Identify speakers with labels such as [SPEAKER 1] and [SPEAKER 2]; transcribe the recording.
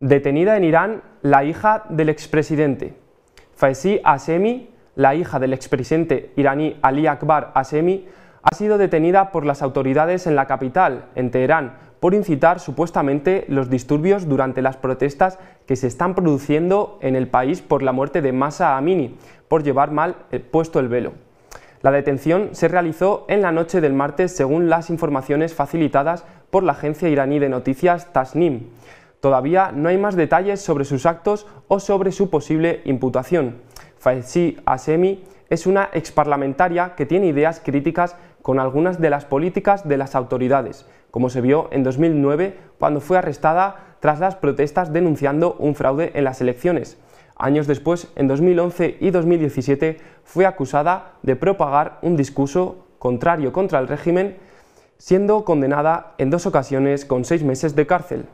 [SPEAKER 1] Detenida en Irán la hija del expresidente. Faisi Asemi, la hija del expresidente iraní Ali Akbar Asemi, ha sido detenida por las autoridades en la capital, en Teherán, por incitar supuestamente los disturbios durante las protestas que se están produciendo en el país por la muerte de Masa Amini, por llevar mal eh, puesto el velo. La detención se realizó en la noche del martes según las informaciones facilitadas por la agencia iraní de noticias Tasnim. Todavía no hay más detalles sobre sus actos o sobre su posible imputación. Faizy Asemi es una exparlamentaria que tiene ideas críticas con algunas de las políticas de las autoridades, como se vio en 2009 cuando fue arrestada tras las protestas denunciando un fraude en las elecciones. Años después, en 2011 y 2017, fue acusada de propagar un discurso contrario contra el régimen, siendo condenada en dos ocasiones con seis meses de cárcel.